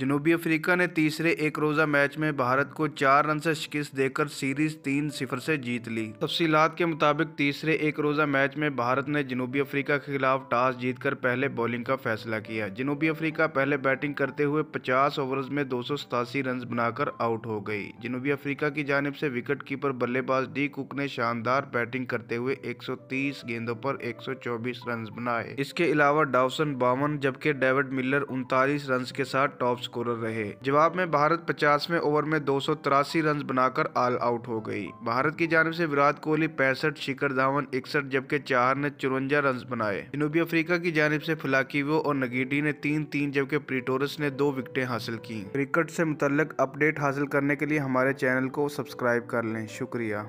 जनूबी अफ्रीका ने तीसरे एक रोज़ा मैच में भारत को चार रन से शिकस्त देकर सीरीज तीन सिफर से जीत ली तफसीत के मुताबिक तीसरे एक रोज़ा मैच में भारत ने जनूबी अफ्रीका के खिलाफ टॉस जीतकर पहले बॉलिंग का फैसला किया जनूबी अफ्रीका पहले बैटिंग करते हुए 50 ओवर्स में दो रन बनाकर आउट हो गई जनूबी अफ्रीका की जानब से विकेट कीपर बल्लेबाज डी कुक ने शानदार बैटिंग करते हुए तीस गेंदों पर चौबीस रन बनाए इसके अलावा डाउसन बावन जबकि डेविड मिलर उनतालीस रन के साथ टॉप स्कोरर रहे जवाब में भारत पचासवें ओवर में दो रन बनाकर ऑल आउट हो गई भारत की जानब से विराट कोहली पैंसठ शिखर धावन इकसठ जबकि चार ने चौवंजा रन बनाए जनूबी अफ्रीका की जानब से फलाकीवो और नगेडी ने तीन तीन जबकि प्रीटोरस ने दो विकेटें हासिल की क्रिकेट से मुतल अपडेट हासिल करने के लिए हमारे चैनल को सब्सक्राइब कर लें शुक्रिया